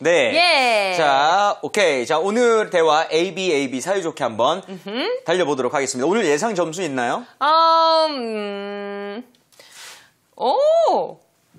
네. 예. 자, 오케이. 자, 오늘 대화 ABAB 사이좋게 한번 음흠. 달려보도록 하겠습니다. 오늘 예상 점수 있나요? 음, 오!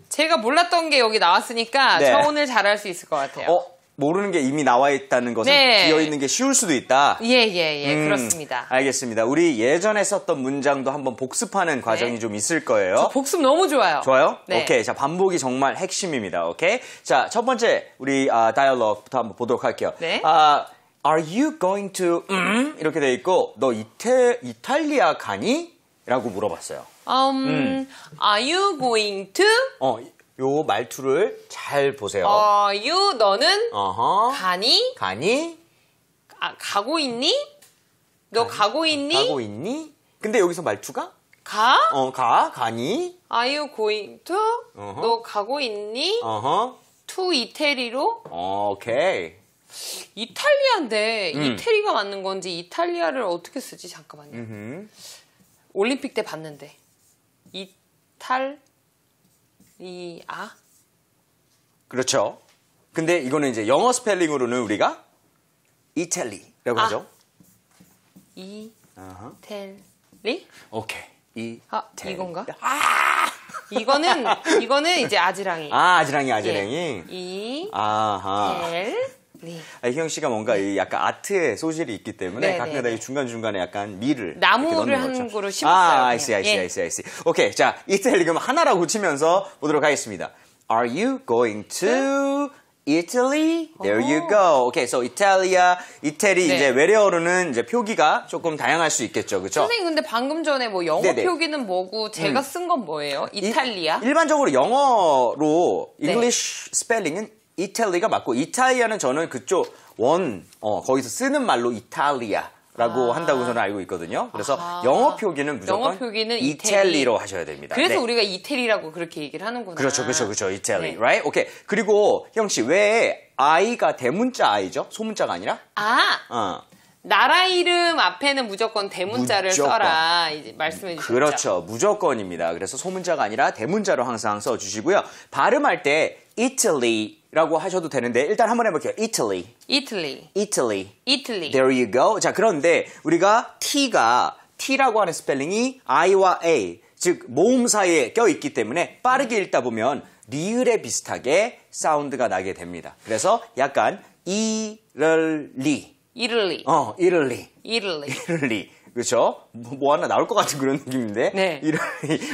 제가 몰랐던 게 여기 나왔으니까 네. 저 오늘 잘할 수 있을 것 같아요. 어, 모르는 게 이미 나와 있다는 것은 네. 비어 있는 게 쉬울 수도 있다. 예예예 예, 예. 음, 그렇습니다. 알겠습니다. 우리 예전에 썼던 문장도 한번 복습하는 네. 과정이 네. 좀 있을 거예요. 복습 너무 좋아요. 좋아요? 네. 오케이 자 반복이 정말 핵심입니다. 오케이 자 첫 번째 우리 아, 다이얼로그부터 한번 보도록 할게요. 네. 아, Are you going to 음? 이렇게 돼 있고 너 이태 이탈리아 가니? 라고 물어봤어요. Um, 음. Are you going to? 어, 요 말투를 잘 보세요. 어, y 너는 어허. 가니? 가니? 아, 가고 있니? 너 가니? 가고 있니? 가고 있니? 근데 여기서 말투가 가? 어, 가? 가니? Are you going to? 어허. 너 가고 있니? 어허. to 이태리로? 오케이. 이탈리아인데 음. 이태리가 맞는 건지 이탈리아를 어떻게 쓰지? 잠깐만요. 음흠. 올림픽 때 봤는데 이탈 리아? 그렇죠. 근데 이거는 이제 영어 스펠링으로는 우리가 이탈리라고 아. 하죠. 이텔리? 오케이. 아, 이 이건가? 아! 이거는 이거는 이제 아지랑이. 아, 아지랑이 아지랑이. 예. 이 아하. 텔 네. 희경 아, 씨가 뭔가 네. 이 약간 아트의 소질이 있기 때문에 네, 네, 가끔가다 이 중간중간에 약간 미를 나무를 한 거로 심었어요. 아, 아이씨, 아이씨, 아이씨, 아이씨. 오케이, 자, 이태리 그럼 하나라고 치면서 보도록 하겠습니다. Are you going to Italy? There you go. 오케이, o k so Italia, 이태리 네. 이제 외래어로는 이제 표기가 조금 다양할 수 있겠죠, 그렇 선생님 근데 방금 전에 뭐 영어 네네. 표기는 뭐고 제가 음. 쓴건 뭐예요? 이탈리아? 이, 일반적으로 영어로 English s p e l l i n g 은 이탈리가 맞고 이탈리아는 저는 그쪽 원 어, 거기서 쓰는 말로 이탈리아. 라고 아. 한다고 저는 알고 있거든요. 그래서 아 영어 표기는 무조건 영어 표기는 이탈리로 하셔야 됩니다. 그래서 네. 우리가 이탈리라고 그렇게 얘기를 하는구나. 그렇죠, 그렇죠, 그렇죠. 이탈리 네. right? 오케이. 그리고 형 씨, 왜 I가 대문자 I죠? 소문자가 아니라? 아, 어. 나라 이름 앞에는 무조건 대문자를 무조건. 써라 이제 말씀해 주죠 그렇죠, 무조건입니다. 그래서 소문자가 아니라 대문자로 항상 써주시고요. 발음할 때 Italy 라고 하셔도 되는데 일단 한번 해볼게요. Italy. Italy. Italy. Italy. There you go. 자 그런데 우리가 T가 T라고 하는 스펠링이 I와 A 즉 모음 사이에 껴있기 때문에 빠르게 읽다 보면 리을에 비슷하게 사운드가 나게 됩니다. 그래서 약간 이를리이를리어이를리이를리 이럴리 그렇죠? 뭐 하나 나올 것 같은 그런 느낌인데. 네. 이럴,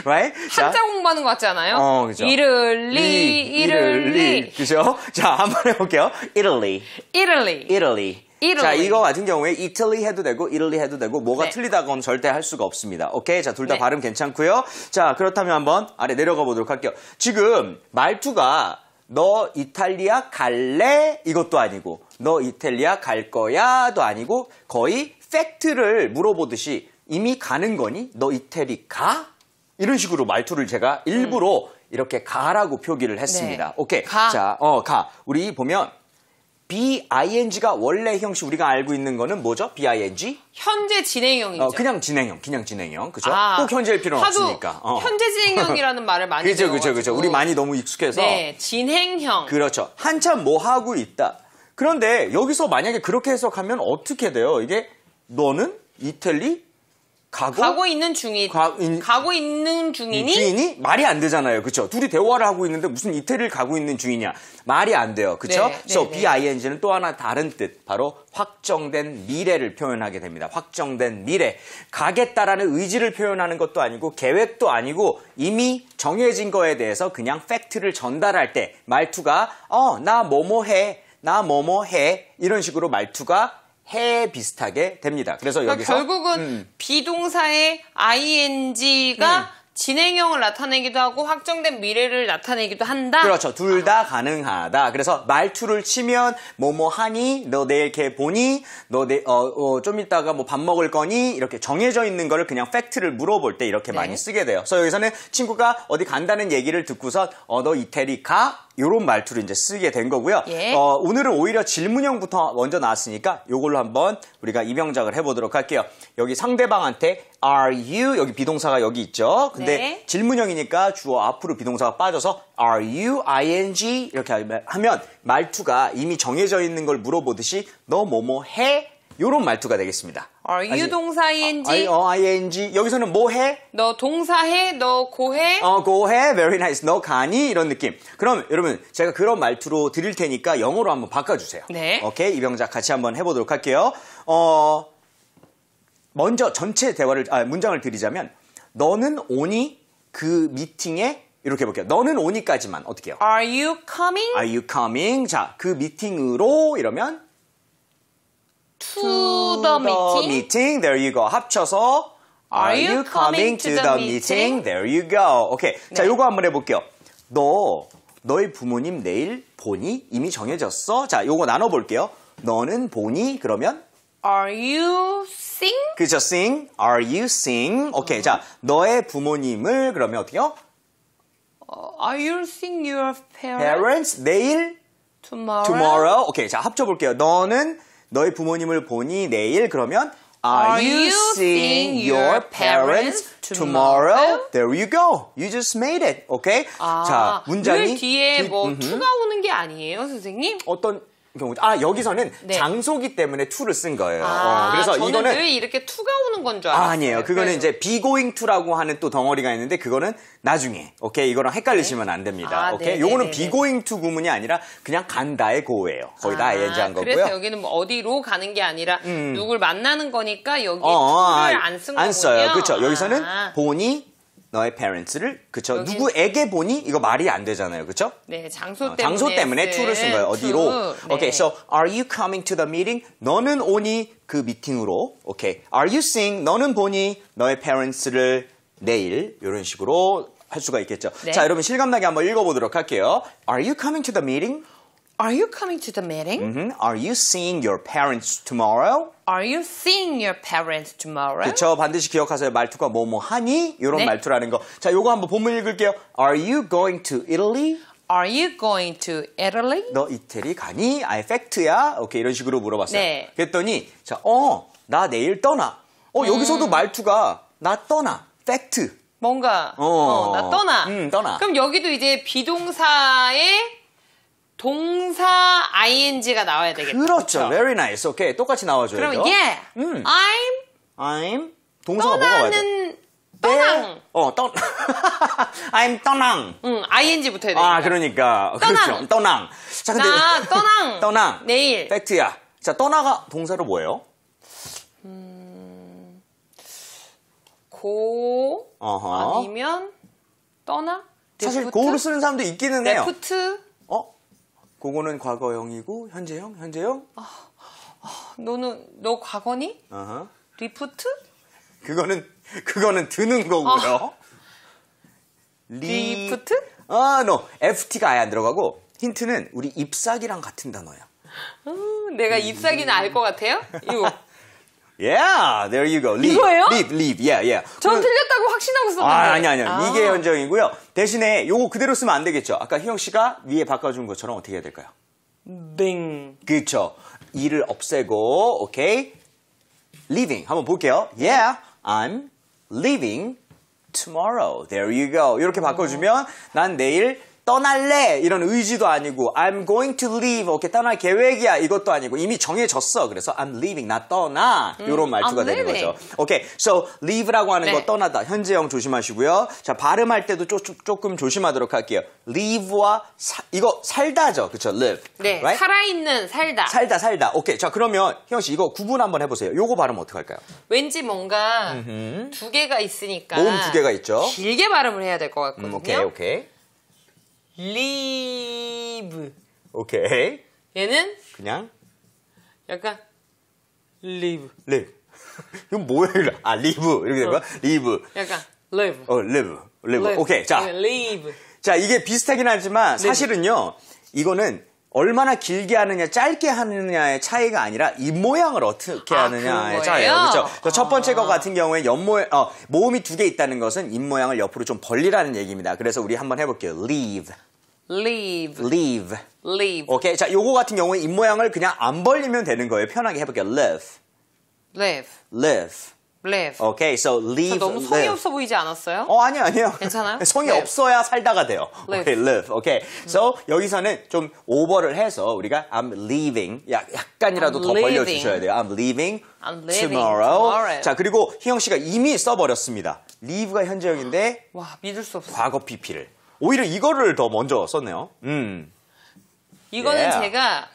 right? 한자 공부하는 것 같지 않아요? 어, 그렇죠. 이럴리 이를리. 그렇죠? 자, 한번 해볼게요. 이럴 a 이럴 i 이럴 l 이럴 t 자, 이거 같은 경우에 이틀리 해도 되고 이럴리 해도 되고 뭐가 네. 틀리다건 절대 할 수가 없습니다. 오케이? 자, 둘다 네. 발음 괜찮고요. 자, 그렇다면 한번 아래 내려가 보도록 할게요. 지금 말투가 너 이탈리아 갈래? 이것도 아니고 너 이탈리아 갈 거야도 아니고 거의 팩트를 물어보듯이 이미 가는 거니? 너 이태리 가? 이런 식으로 말투를 제가 일부러 음. 이렇게 가라고 표기를 했습니다. 네. 오케이. 가. 자, 어, 가. 우리 보면 BING가 원래 형식 우리가 알고 있는 거는 뭐죠? BING? 현재 진행형이죠. 어, 그냥 진행형, 그냥 진행형. 그죠? 아, 꼭 현재일 필요는 없으니까. 어. 현재 진행형이라는 말을 많이 들어요. 그죠, 그죠, 그죠. 우리 많이 너무 익숙해서. 네, 진행형. 그렇죠. 한참 뭐 하고 있다. 그런데 여기서 만약에 그렇게 해석하면 어떻게 돼요? 이게 너는 이태리 가고, 가고 있는 중이 가, 인, 가고 있는 중이니 주인이 말이 안 되잖아요. 그렇죠? 둘이 대화를 하고 있는데 무슨 이태리를 가고 있는 중이냐. 말이 안 돼요. 그렇죠? 네, so 네, 네. BING는 또 하나 다른 뜻. 바로 확정된 미래를 표현하게 됩니다. 확정된 미래. 가겠다라는 의지를 표현하는 것도 아니고 계획도 아니고 이미 정해진 거에 대해서 그냥 팩트를 전달할 때 말투가 어, 나 뭐뭐 해. 나 뭐뭐 해. 이런 식으로 말투가 해 비슷하게 됩니다. 그래서 그러니까 여기서 결국은 음. 비동사의 ing가 음. 진행형을 나타내기도 하고 확정된 미래를 나타내기도 한다. 그렇죠. 둘 다 가능하다. 그래서 말투를 치면 뭐뭐 하니 너 내일 걔 보니 너 내 어좀 어, 어 이따가 뭐 밥 먹을 거니 이렇게 정해져 있는 거를 그냥 팩트를 물어볼 때 이렇게 네. 많이 쓰게 돼요. 그래서 여기서는 친구가 어디 간다는 얘기를 듣고서 어너 이태리 가 이런 말투를 이제 쓰게 된 거고요. 예. 어, 오늘은 오히려 질문형부터 먼저 나왔으니까 이걸로 한번 우리가 이명작을 해보도록 할게요. 여기 상대방한테 are you 여기 비동사가 여기 있죠. 근데 네. 질문형이니까 주어 앞으로 비동사가 빠져서 are you ing 이렇게 하면 말투가 이미 정해져 있는 걸 물어보듯이 너 뭐 뭐 해 요런 말투가 되겠습니다. Are you 아시, 동사 ing? 어, I, ing. 아, 어, 여기서는 뭐 해? 너 동사해? 너 고해? 어, 고해. Very nice. 너 가니? 이런 느낌. 그럼 여러분 제가 그런 말투로 드릴 테니까 영어로 한번 바꿔주세요. 네. 오케이. 이병자 같이 한번 해보도록 할게요. 어, 먼저 전체 대화를, 아, 문장을 드리자면 너는 오니 그 미팅에 이렇게 볼게요 너는 오니까지만 어떻게 해요? Are you coming? Are you coming? 자, 그 미팅으로 이러면 to, to the, meeting. meeting. There you go. 합쳐서 Are you coming to the meeting? There you go. 오케이. Okay. 네. 자, 요거 한번 해볼게요. 너, 너의 부모님 내일 보니? 이미 정해졌어? 자, 요거 나눠볼게요. 너는 보니? 그러면 Are you sing? 그죠, sing. Are you sing? 오케이. Okay. 어. 자, 너의 부모님을 그러면 어떻게요? Are you seeing your parents? parents? 내일? Tomorrow. Tomorrow. 오케이. Okay. 자, 합쳐볼게요. 너는 너희 부모님을 보니 내일 그러면 Are you seeing your parents tomorrow? There you go. You just made it. Okay? 아, 자, 문장이 뒤에 뭐투가 오는 게 아니에요, 선생님? 어떤 경우 아 여기서는 네. 장소기 때문에 투를쓴 거예요. 아, 어, 그래서 이거는 이렇게 t 가 나는건줄 아, 알았어요. 아, 아니에요. 그거는 네. 이제 비고잉 투라고 하는 또 덩어리가 있는데 그거는 나중에. 오케이. 이거랑 헷갈리시면 네. 안 됩니다. 아, 오케이. 네, 요거는 네, 네, 비고잉 투 구문이 아니라 그냥 간다의 고예요. 거의 아, 다 n g 한 거고요. 그래서 여기는 뭐 어디로 가는 게 아니라 음. 누굴 만나는 거니까 여기 어, 투를 안쓴 거군요. 안 써요. 그렇죠. 여기서는 아. 본이 너의 parents를 그쵸 여기... 누구에게 보니 이거 말이 안 되잖아요 그쵸? 네, 네 어, 장소 때문에 어, 장소 때문에 to를 쓴 거예요 어디로? 네. k 케이 so are you coming to the meeting? 너는 오니 그 미팅으로 오케이 are you seeing? 너는 보니 너의 parents를 내일 이런 식으로 할 수가 있겠죠. 네. 자 여러분 실감나게 한번 읽어보도록 할게요. Are you coming to the meeting? Are you coming to the meeting? Mm-hmm. Are you seeing your parents tomorrow? Are you seeing your parents tomorrow? 그렇죠. 반드시 기억하세요. 말투가 뭐 뭐 하니? 이런 네. 말투라는 거. 자, 요거 한번 본문 읽을게요. Are you going to Italy? Are you going to Italy? 너 이태리 가니? 아예 팩트야? 오케이 이런 식으로 물어봤어요. 네. 그랬더니 자, 어, 나 내일 떠나. 어, 음. 여기서도 말투가 나 떠나. 팩트. 뭔가 어, 어나 떠나. 음, 떠나. 그럼 여기도 이제 비동사의 동사 ing가 나와야 되겠죠 그렇죠. 그쵸? Very nice. 오케이. 똑같이 나와줘요. 그럼 예. Yeah. 음. I'm I'm 동사가 뭐가 와야 돼? 떠낭. 네. 어, 떠 I'm 떠낭. 응, ing 붙어야 돼. 아, 그러니까. 떠낭. 그렇죠. 떠낭. 자, 근데 나 떠낭. 떠낭. 내일. 팩트야. 자, 떠나가 동사로 뭐예요? 음. 고 어허. 아니면 떠나? 사실 고를 쓰는 사람도 있기는 해요. 레프트 공거는 과거형이고 현재형? 현재형? 아, 아, 너는 너 과거니? 아하. 리프트? 그거는 그거는 드는 거고요. 아. 리... 프트 아, no. FT가 아예 안 들어가고 힌트는 우리 잎사귀랑 같은 단어예요. 음, 내가 잎사귀이는알 것 같아요? 이거. Yeah, there you go. Leave, 이거예요? Leave, leave. Yeah, yeah. 전는 그 틀렸다고 확신하고 있었는데 아, 아니 아니요. 아. 이게 현정이고요. 대신에 요거 그대로 쓰면 안 되겠죠. 아까 희영 씨가 위에 바꿔 준 것처럼 어떻게 해야 될까요? Bing. 그렇죠. 이를 없애고 오케이. leaving. 한번 볼게요. Yeah, I'm leaving tomorrow. There you go. 이렇게 바꿔 주면 아. 난 내일 떠날래 이런 의지도 아니고 I'm going to leave 이렇게 떠날 계획이야 이것도 아니고 이미 정해졌어 그래서 I'm leaving 나 떠나 이런 음. 말투가 i 아, 되는 거죠 오케이 okay, so leave라고 하는 네. 거 떠나다 현재형 조심하시고요 자 발음할 때도 조, 금 조심하도록 할게요 leave와 사, 이거 살다죠 그쵸 live 네 right? 살아있는 살다 살다 살다 오케이 자 그러면 형영씨 이거 구분 한번 해보세요 요거 발음 어떻게 할까요 왠지 뭔가 음흠. 두 개가 있으니까 몸두 개가 있죠 길게 발음을 해야 될 것 같거든요 음, 오케이 오케이 리브. 오케이. 얘는 그냥 약간 리브. v e live. 이건 뭐야? 아, 리브. 이렇게 된 거야? l i v 약간 l i 어, live. l i 오케이. 자. 네, 리브. 자, 이게 비슷하긴 하지만 사실은요. 이거는 얼마나 길게 하느냐, 짧게 하느냐의 차이가 아니라 입 모양을 어떻게 아, 하느냐의 차이예요. 그렇죠. 아. 첫 번째 거 아. 같은 경우에 옆모 어, 모음이 두 개 있다는 것은 입 모양을 옆으로 좀 벌리라는 얘기입니다. 그래서 우리 한번 해볼게요. Leave. leave. leave. leave. 오케이. 자, 요거 같은 경우에 입 모양을 그냥 안 벌리면 되는 거예요. 편하게 해볼게요. live. live. live. live. 오케이. so leave. 너무 성의 live. 없어 보이지 않았어요? 어, 아니요, 아니요. 괜찮아요? 성이 live. 없어야 살다가 돼요. live. 오케이, live. 오케이. 음. so 여기서는 좀 오버를 해서 우리가 I'm leaving. 야, 약간이라도 I'm 더 leaving. 벌려주셔야 돼요. I'm leaving. I'm leaving tomorrow. tomorrow. 자, 그리고 희영 씨가 이미 써버렸습니다. leave가 현재형인데. 와, 믿을 수 없어. 과거 PP를. 오히려 이거를 더 먼저 썼네요. 음. 이거는 예. 제가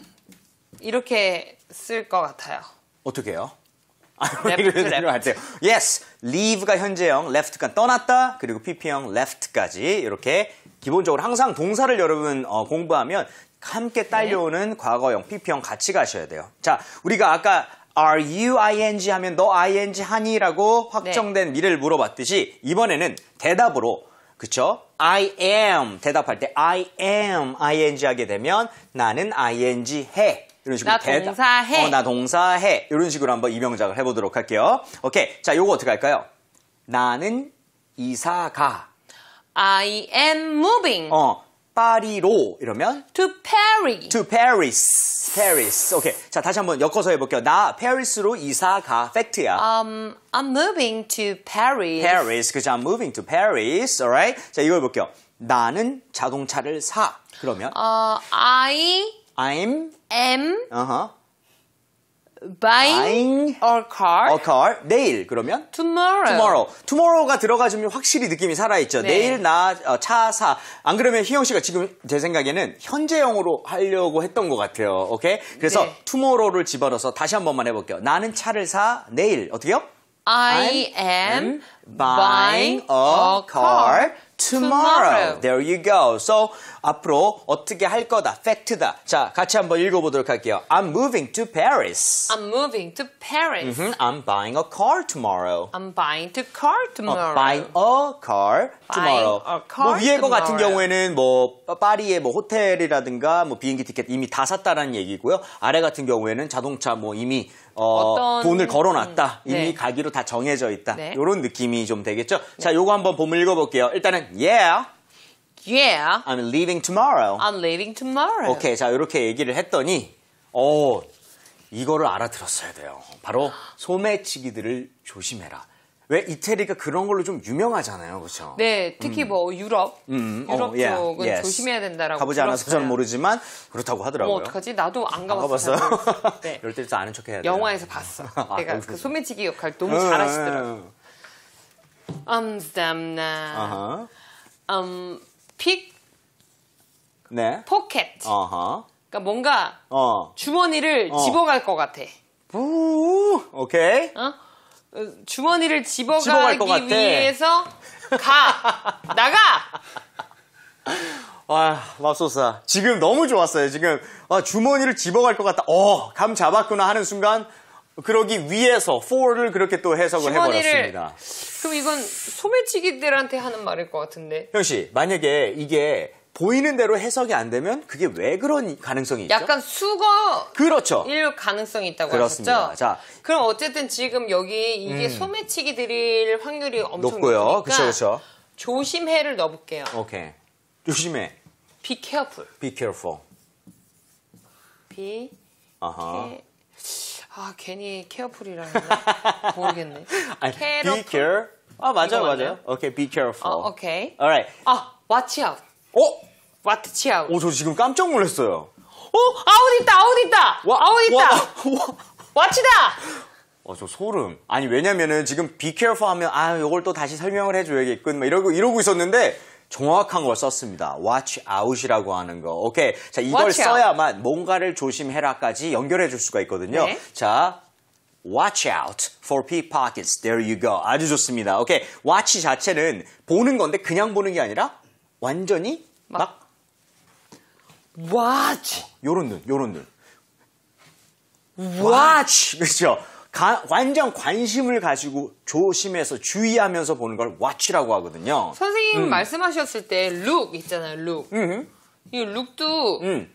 이렇게 쓸 것 같아요. 어떻게 해요? 레프트 할때요 Yes, leave가 현재형, left가 떠났다, 그리고 pp형 left까지 이렇게 기본적으로 항상 동사를 여러분 어, 공부하면 함께 네. 딸려오는 네. 과거형, pp형 같이 가셔야 돼요. 자, 우리가 아까 are you ing 하면 너 ing 하니라고 네. 확정된 네. 미래를 물어봤듯이 이번에는 대답으로 그쵸? I am 대답할 때 I am ing 하게 되면 나는 ing 해 이런 식으로 나 대답. 동사해. 어, 나 동사해. 이런 식으로 한번 이명작을 해보도록 할게요. 오케이. 자, 요거 어떻게 할까요? 나는 이사가. I am moving. 어, 파리로 이러면 to Paris. to Paris. Paris. 오케이. Okay. 자, 다시 한번 엮어서 해 볼게요. 나 페리스로 이사 가. 팩트야. Um I'm moving to Paris. Paris. 그죠? I'm moving to Paris. Alright? 자, 이거 해 볼게요. 나는 자동차를 사. 그러면 uh, I I'm am uh-huh. buying, a car. a car. 내일 그러면 tomorrow. tomorrow. tomorrow가 들어가주면 확실히 느낌이 살아있죠. 네. 내일 나차 어, 사. 안 그러면 희영 씨가 지금 제 생각에는 현재형으로 하려고 했던 것 같아요. 오케이? 그래서 네. tomorrow를 집어넣어서 다시 한 번만 해볼게요. 나는 차를 사 내일 어떻게요? I I'm am buying a, a car. car. tomorrow. tomorrow. There you go. So 앞으로 어떻게 할 거다. 팩트다. 자, 같이 한번 읽어 보도록 할게요. I'm moving to Paris. I'm moving to Paris. Mm-hmm. I'm buying a car tomorrow. I'm buying a car tomorrow. 어, buying a car tomorrow. Buying a car 뭐 위에 거 같은 경우에는 뭐 파리의 뭐 호텔이라든가 뭐 비행기 티켓 이미 다 샀다라는 얘기고요. 아래 같은 경우에는 자동차 뭐 이미 어, 어떤... 돈을 걸어놨다. 이미 네. 가기로 다 정해져 있다. 네. 이런 느낌이 좀 되겠죠. 네. 자, 요거 한번 보면 읽어볼게요. 일단은 yeah. Yeah. I'm leaving tomorrow. I'm leaving tomorrow. 오케이, 자 이렇게 얘기를 했더니 어 이거를 알아들었어야 돼요. 바로 소매치기들을 조심해라. 왜 이태리가 그런 걸로 좀 유명하잖아요, 그렇죠? 네, 특히 음. 뭐 유럽, 음. 음. 어, 유럽 어, 쪽 yeah, yes. 조심해야 된다라고 가보지 않아서 저는 모르지만 그렇다고 뭐 하더라고요. 어, 어떡하지? 나도 안 가봤어요. 가봤어요. 열대에서 네. 아는 척해야 돼. 영화에서 봤어. 아, 내가 그 소매치기 역할 너무 잘하시더라고. 음, 음. 암스담나. 음, 픽 네. 포켓. 어허. 그러니까 뭔가 어. 주머니를 어. 집어갈 것 같아. 부 오케이. 어? 어 주머니를 집어가기 위해서 가 나가. 아, 맙소사. 지금 너무 좋았어요. 지금 아, 주머니를 집어갈 것 같다. 어, 감 잡았구나 하는 순간 그러기 위해서 for를 그렇게 또 해석을 해버렸습니다. 그럼 이건 소매치기들한테 하는 말일 것 같은데. 형 씨, 만약에 이게 보이는 대로 해석이 안 되면 그게 왜 그런 가능성이 있죠? 약간 수거 그렇죠. 일 가능성이 있다고 그렇습니다. 하셨죠? 자, 그럼 어쨌든 지금 여기 이게 음. 소매치기 드릴 확률이 엄청 높고요. 그렇죠, 그렇죠. 조심해를 넣어볼게요. 오케이. 조심해. Be careful. Be careful. Be. 아하. Care... 아 괜히 케어풀이라 모르겠네. 캐러... Be care. 아 맞아요 맞아요. 오케이 okay, be careful. 어, 오케이. Okay. Alright. 아 watch out. 오 어? watch out. 오저 지금 깜짝 놀랐어요. 오 어, 아웃 있다 아웃 있다. 와, 아웃 있다. 와, 와. w a 다 어저 소름. 아니 왜냐면은 지금 be careful 하면 아요걸또 다시 설명을 해줘야겠군 막 이러고 이러고 있었는데. 정확한 걸 썼습니다. watch out이라고 하는 거. 오케이. 자, 이걸 써야만 뭔가를 조심해라까지 연결해 줄 수가 있거든요. 네. 자, watch out for pickpockets. There you go. 아주 좋습니다. 오케이. watch 자체는 보는 건데 그냥 보는 게 아니라 완전히 막, 막 watch 어, 요런 눈, 요런 눈. watch. 그렇죠? 가, 완전 관심을 가지고 조심해서 주의하면서 보는 걸 watch라고 하거든요. 선생님 음. 말씀하셨을 때 look 있잖아요, look. 음이 look도 음.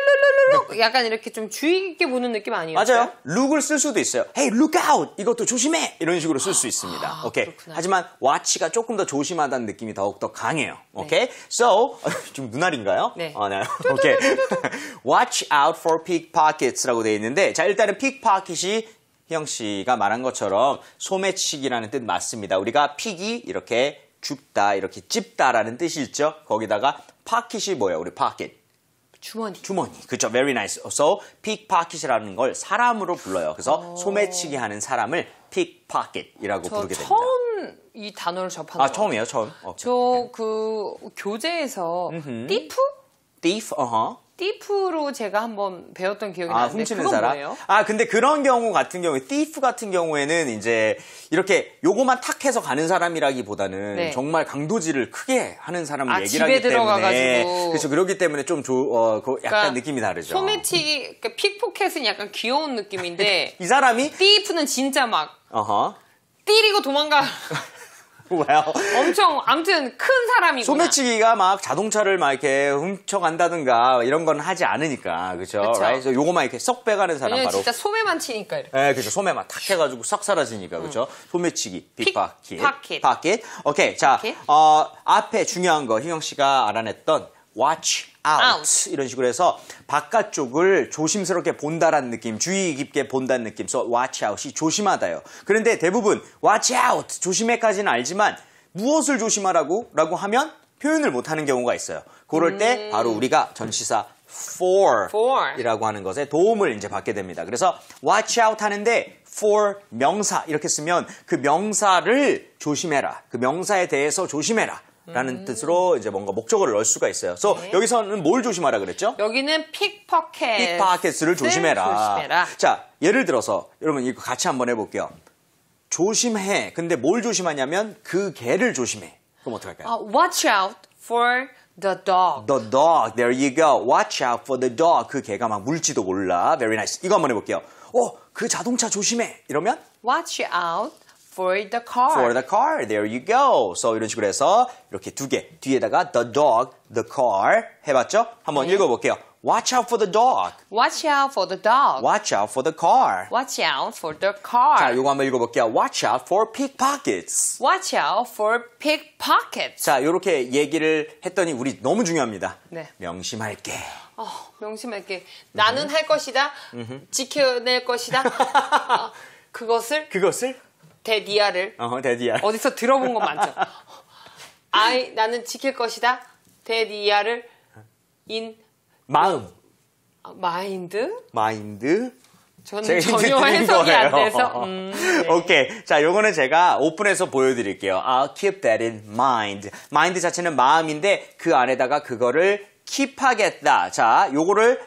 룰루루루룩 약간 이렇게 좀 주의 깊게 보는 느낌 아니에요? 맞아요. 룩을 쓸 수도 있어요. Hey, look out! 이것도 조심해! 이런 식으로 쓸 수 있습니다. 아, 오케이. 그렇구나. 하지만 watch가 조금 더 조심하다는 느낌이 더욱더 강해요. 네. 오케이? 네. So, 지금 눈알인가요? 네. 아, 네. 오케이. watch out for pickpockets라고 되어 있는데 자, 일단은 pickpocket이 희영 씨가 말한 것처럼 소매치기라는 뜻 맞습니다. 우리가 픽이 이렇게 줍다, 이렇게 찝다라는 뜻이 있죠. 거기다가 파킷이 뭐예요? 우리 파킷. 주머니. 주머니. 그렇죠. Very nice. So pickpocket이라는 걸 사람으로 불러요. 그래서 오. 어. 소매치기 하는 사람을 pickpocket이라고 부르게 됩니다. 처음 이 단어를 접하는 아, 처음이에요, 처음. 저 그 교재에서 음흠. thief? thief, 어허. Uh -huh. 띠프로 제가 한번 배웠던 기억이 아, 나는데 훔치는 사람. 뭐예요? 아 근데 그런 경우 같은 경우에 띠프 같은 경우에는 이제 이렇게 요거만 탁 해서 가는 사람이라기보다는 네. 정말 강도질을 크게 하는 사람 아, 얘기를 하기 때문에 그렇죠 그렇기 때문에 좀 어, 그 약간 그러니까 느낌이 다르죠. 소매치기 그러니까 픽포켓은 약간 귀여운 느낌인데 이 사람이 띠프는 진짜 막 어허. 때리고 도망가. wow. 엄청 아무튼 큰사람이구 소매치기가 막 자동차를 막 이렇게 훔쳐간다든가 이런 건 하지 않으니까 그렇죠. r 그래서 요거만 이렇게 썩 빼가는 사람 바로. 진짜 소매만 치니까 이렇게. 네, 그렇죠. 소매만 탁 해가지고 싹 사라지니까 그렇죠. 음. 소매치기, 빅바킷바킷 오케이, 자, 어, 앞에 중요한 거 희영 씨가 알아냈던. watch out, 이런 식으로 해서 바깥쪽을 조심스럽게 본다라는 느낌, 주의 깊게 본다는 느낌. So watch out이 조심하다요. 그런데 대부분 watch out 조심해까지는 알지만 무엇을 조심하라고라고 하면 표현을 못하는 경우가 있어요. 그럴 때 음. 바로 우리가 전시사 for, for 이라고 하는 것에 도움을 이제 받게 됩니다. 그래서 watch out 하는데 for 명사 이렇게 쓰면 그 명사를 조심해라. 그 명사에 대해서 조심해라. 라는 음. 뜻으로 이제 뭔가 목적어를 넣을 수가 있어요. 그래서 네. 여기서는 뭘 조심하라 그랬죠? 여기는 픽퍼켓. 픽파켓을 네, 조심해라. 조심해라. 자, 예를 들어서 여러분 이거 같이 한번 해볼게요. 조심해. 근데 뭘 조심하냐면 그 개를 조심해. 그럼 어떡할까요? Uh, watch out for the dog. The dog. There you go. Watch out for the dog. 그 개가 막울지도 몰라. Very nice. 이거 한번 해볼게요. 어, 그 자동차 조심해. 이러면 Watch out for the car. For the car. There you go. So 이런 식으로 해서 이렇게 두 개 뒤에다가 the dog, the car 해봤죠? 한번 네. 읽어볼게요. Watch out for the dog. Watch out for the dog. Watch out for the car. Watch out for the car. 자, 요거 한번 읽어볼게요. Watch out for pickpockets. Watch out for pickpockets. 자, 요렇게 얘기를 했더니 우리 너무 중요합니다. 네. 명심할게. 어, 명심할게. 나는 할 것이다. 지켜낼 것이다. 어, 그것을. 그것을. 데디아를 어, 데디아. 어디서 들어본 것 많죠. 아이 나는 지킬 것이다. 데디아를 인 마음 아, 마인드 마인드 저는 전혀 해석이 안 돼서. 음, 네. 오케이. 자, 요거는 제가 오픈해서 보여드릴게요. I'll keep that in mind. m i n 자체는 마음인데 그 안에다가 그거를 keep 하겠다. 자, 요거를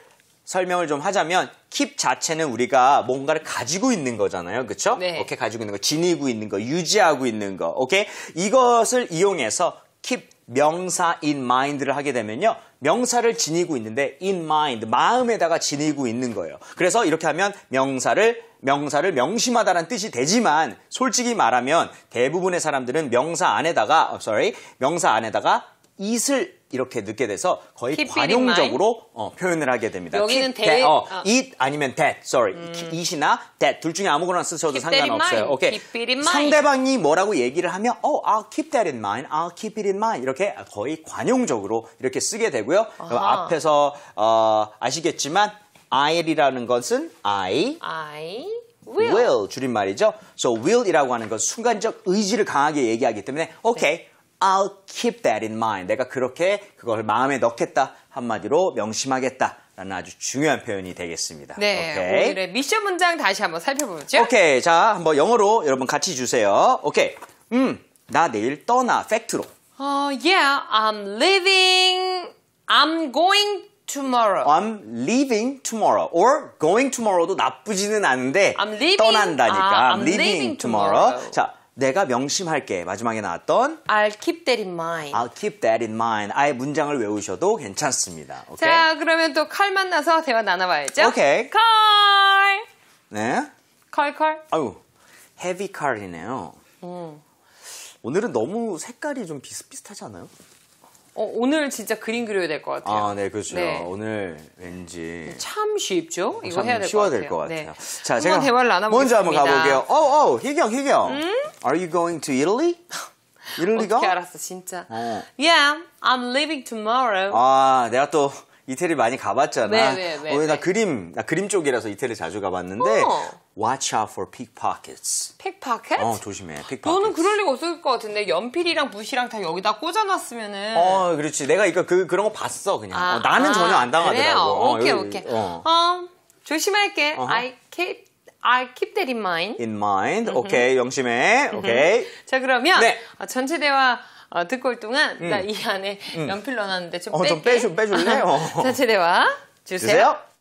설명을 좀 하자면 킵 자체는 우리가 뭔가를 가지고 있는 거잖아요. 그렇죠? 네. 오케이 가지고 있는 거, 지니고 있는 거, 유지하고 있는 거. 오케이? 이것을 이용해서 킵 명사 in mind를 하게 되면요. 명사를 지니고 있는데 in mind 마음에다가 지니고 있는 거예요. 그래서 이렇게 하면 명사를 명사를 명심하다라는 뜻이 되지만 솔직히 말하면 대부분의 사람들은 명사 안에다가 oh, sorry 명사 안에다가 it을 이렇게 늦게 돼서 거의 관용적으로 어, 표현을 하게 됩니다. 여기는 keep that, 어, 아. 어. e t 아니면 that, sorry, 음. it이나 that 둘 중에 아무거나 쓰셔도 상관없어요. 오케이. 상대방이 뭐라고 얘기를 하면 어, oh, I'll keep that in mind, I'll keep it in mind 이렇게 거의 관용적으로 이렇게 쓰게 되고요. 앞에서 어, 아시겠지만 I'이라는 것은 I, I will. will 줄임말이죠. So will이라고 하는 건 순간적 의지를 강하게 얘기하기 때문에 네. 오케이. 네. I'll keep that in mind. 내가 그렇게 그걸 마음에 넣겠다. 한마디로 명심하겠다. 라는 아주 중요한 표현이 되겠습니다. 네, okay. 오늘의 미션 문장 다시 한번 살펴보죠. 오케이, okay, 자 한번 영어로 여러분 같이 주세요. 오케이, okay. 음, 나 내일 떠나 팩트로. 어, uh, yeah, I'm leaving. I'm going tomorrow. I'm leaving tomorrow. Or going tomorrow도 나쁘지는 않은데 I'm leaving, 떠난다니까. 아, I'm, I'm leaving, leaving tomorrow. tomorrow. 자. 내가 명심할게 마지막에 나왔던 I'll keep that in mind. I'll keep that in mind. 아예 문장을 외우셔도 괜찮습니다. 오케이? 자, 그러면 또 칼 만나서 대화 나눠봐야죠. 오케이. 칼. 네. 칼 칼. 아유, 헤비 칼이네요. 음. 오늘은 너무 색깔이 좀 비슷비슷하지 않아요? 어, 오늘 진짜 그림 그려야 될 것 같아요. 아, 네, 그렇죠. 네. 오늘 왠지 참 쉽죠. 어, 이거 참 해야 될 것 같아요. 될것 같아요. 네. 자, 제가 대화를 나눠 먼저 한번 가볼게요. 어, 어, 희경, 희경. 음? Are you going to Italy? 이럴리가? 어떻게 알았어, 진짜. 어. Yeah, I'm leaving tomorrow. 아, 내가 또 이태리 많이 가봤잖아. 네, 네, 네, 어, 나 네. 그림, 나 그림 쪽이라서 이태리 자주 가봤는데 어. Watch out for pickpockets. pickpocket? 어, 조심해. pickpocket. 너는 그럴 리가 없을 것 같은데 연필이랑 붓이랑 다 여기다 꽂아놨으면은. 어, 그렇지. 내가 이거 그 그런 거 봤어 그냥. 아, 어, 나는 아, 전혀 안 당하더라고. 요 어, 오케이, 오케이. 어. 어, 조심할게. 어허. I keep I keep that in mind. In mind. 오케이, okay, 명심해. 오케이. Okay. 자, 그러면 네. 전체 대화 어, 듣고 올 동안 음. 나이 안에 음. 연필 넣어놨는데 좀 어, 좀 빼주, 빼줄래? 어. 자, 제대와 주세요. 주세요.